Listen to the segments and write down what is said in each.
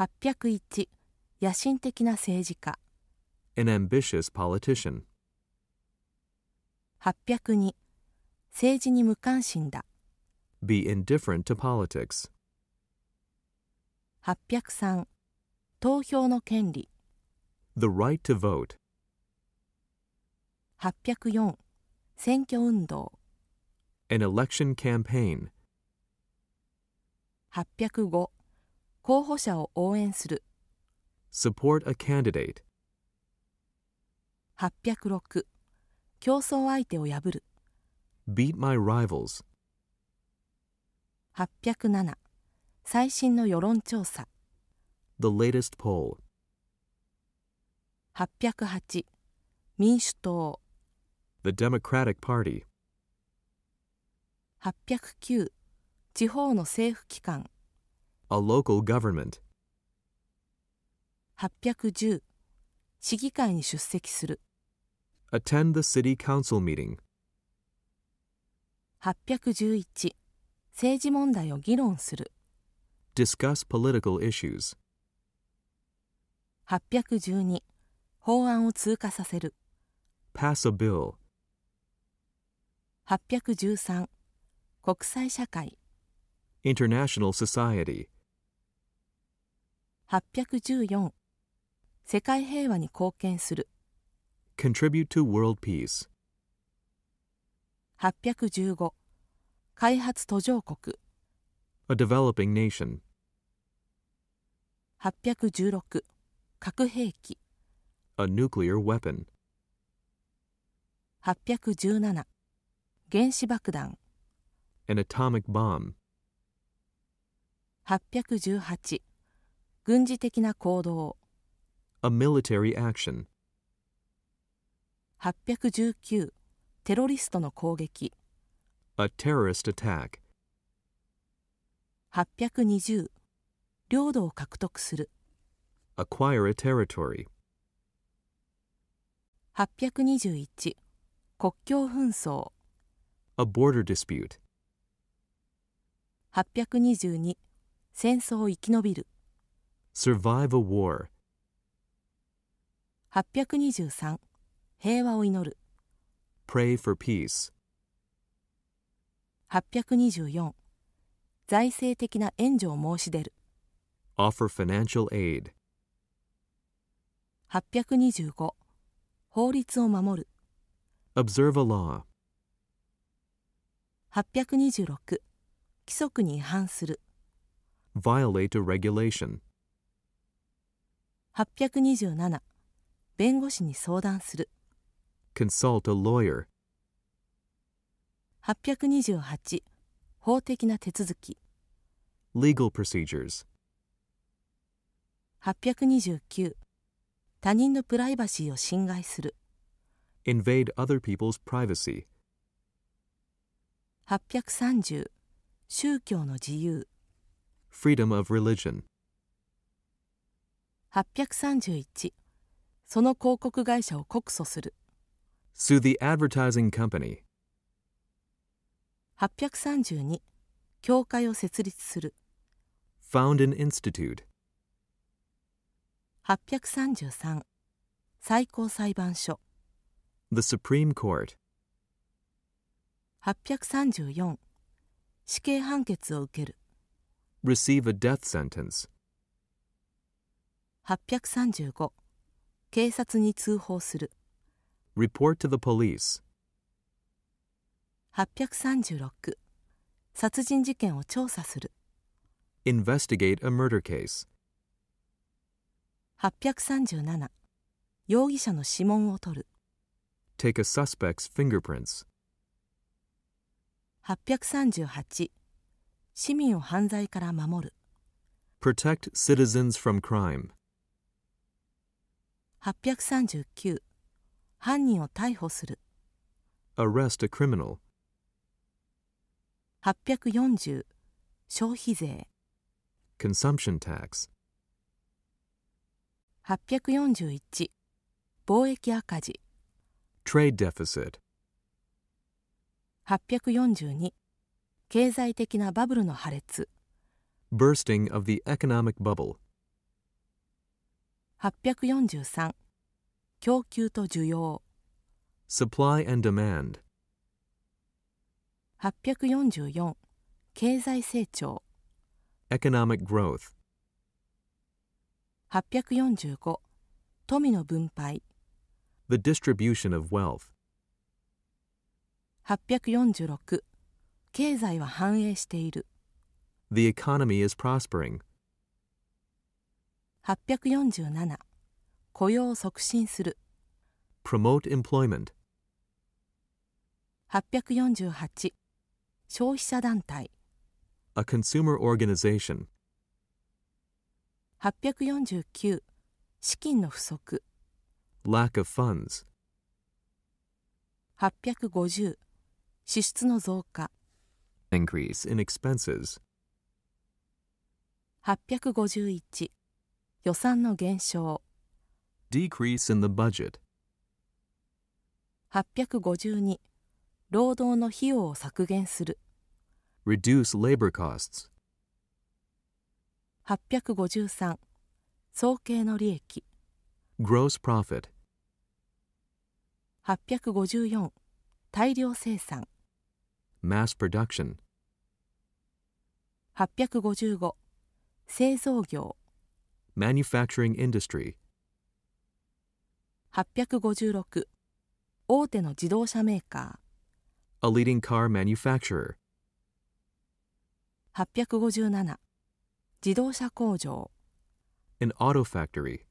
801野心的な政治家 An ambitious politician 802政治に無関心だ Be indifferent to politics 803投票の権利 The right to vote 804選挙運動 An election campaign 805候補者を応援する Support a candidate 806競争相手を破る Beat my rivals 807最新の世論調査 The latest poll 808民主党 The Democratic Party 809地方の政府機関 a local government. Eight hundred ten. Attend the city council meeting. Eight hundred eleven. Discuss political issues. Eight hundred twelve. Pass a bill. Eight hundred thirteen. International society. 814世界平和に貢献する Contribute to world peace 815開発途上国 A developing nation 816核兵器 A nuclear weapon 817原子爆弾 An atomic bomb 818軍事的な行動 A military action 819テロリストの攻撃 A terrorist attack 820領土を獲得する Acquire a territory 821国境紛争 A border dispute 822戦争を生き延びる Survive a war 823平和を祈る Pray for peace 824財政的な援助を申し出る Offer financial aid 825法律を守る Observe a law 826規則に違反する Violate a regulation 827弁護士に相談する Consult a lawyer 828法的な手続き Legal procedures 829他人のプライバシーを侵害する Invade other people's privacy 830宗教の自由 Freedom of religion 831その広告会社を告訴する Sue the advertising company 832教会を設立する Found an institute 833最高裁判所 The Supreme Court 834死刑判決を受ける Receive a death sentence 835警察に通報する Report to the police 836殺人事件を調査する Investigate a murder case 837容疑者の指紋を取る Take a suspect's fingerprints 838市民を犯罪から守る Protect citizens from crime 839犯人を逮捕する Arrest a criminal 840消費税 Consumption tax 841貿易赤字 Trade deficit 842経済的なバブルの破裂 Bursting of the economic bubble 843供給と需要 Supply and demand 844経済成長 Economic growth 845富の分配 The distribution of wealth 846経済は繁栄している The economy is prospering 847雇用促進する Promote employment 848消費者団体 A consumer organization 849資金の不足 Lack of funds 850支出の増加 Increase in expenses 851予算の減少 Decrease in the budget 852労働の費用を削減する Reduce labor costs 853総計の利益 Gross profit 854大量生産 Mass production 855製造業 manufacturing industry. 856大手の自動車メーカー A leading car manufacturer. 857自動車工場 An auto factory.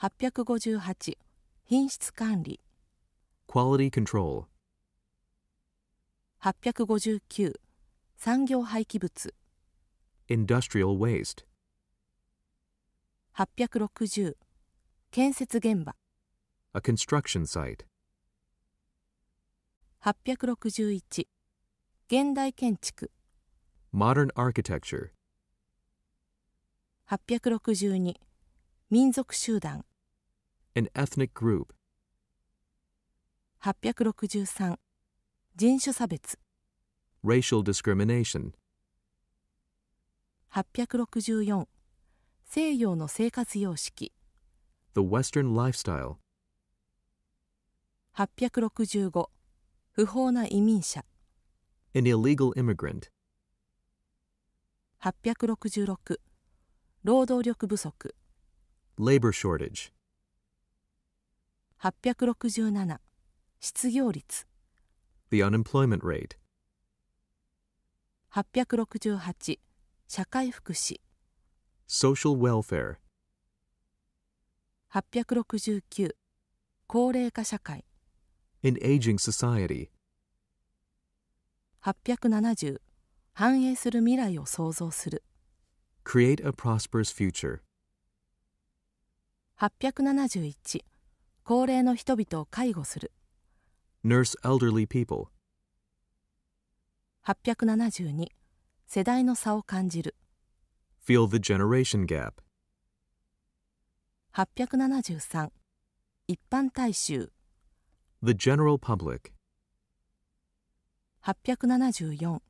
858品質管理 Quality control. 859産業廃棄物 Industrial waste. 860建設現場 A construction site 861現代建築 Modern architecture 862民族集団 An ethnic group 863人種差別 Racial discrimination 864西洋の生活様式 The Western Lifestyle 865不法な移民者 An illegal immigrant 866労働力不足 Labor shortage 867失業率 The unemployment rate 868社会福祉 social welfare 869高齢化社会 in aging society 870繁栄する未来を創造する create a prosperous future 871高齢の人々を介護する nurse elderly people 872世代の差を感じる Feel the generation gap. 873一般大衆 The general public. 874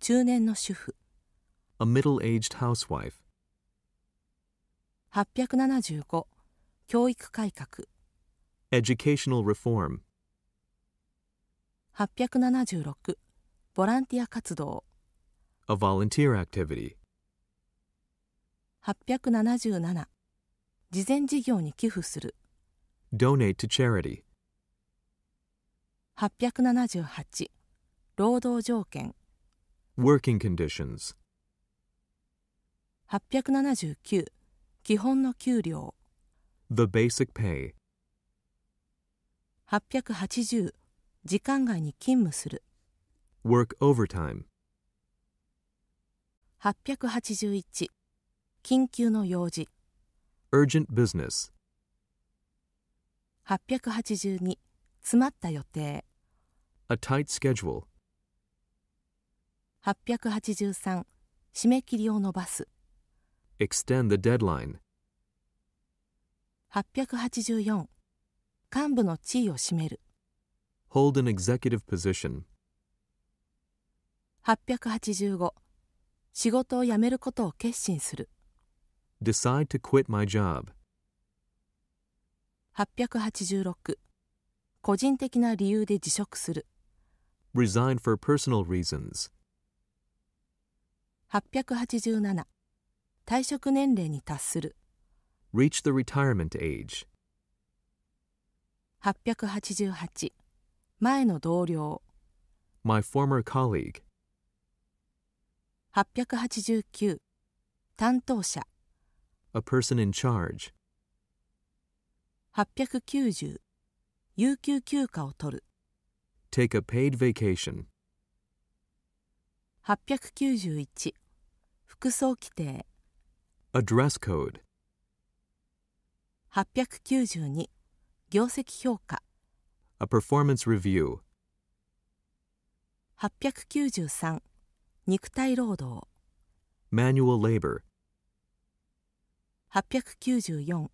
中年の主婦 A middle-aged housewife. 875教育改革 Educational reform. 876ボランティア活動 A volunteer activity. 877慈善事業に寄付する Donate to charity 878労働条件 Working conditions 879基本の給料 The basic pay 880時間外に勤務する Work overtime 881緊急の用事 urgent business 882詰まった予定 a tight schedule 883締め切りを伸ばす extend the deadline 884幹部の地位を占める hold an executive position 885仕事を辞めることを決心する decide to quit my job 886個人的な理由で辞職する resign for personal reasons 887退職年齢に達する reach the retirement age 888前の同僚 my former colleague 889担当者 a person in charge 890有給休暇を取る take a paid vacation 891服装規定 a dress code 892業績評価 a performance review 893肉体労働 manual labor 894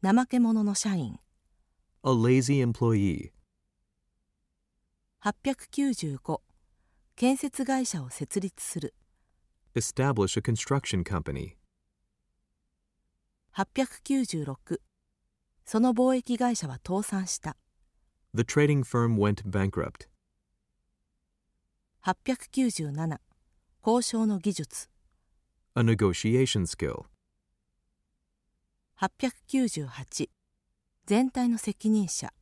怠け者の社員 A lazy employee 895建設会社を設立する Establish a construction company 896その貿易会社は倒産した The trading firm went bankrupt 897交渉の技術 A negotiation skill 898全体の責任者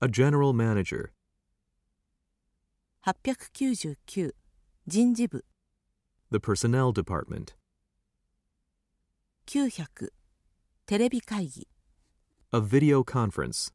A general manager 899人事部 The personnel department 900テレビ会議 A video conference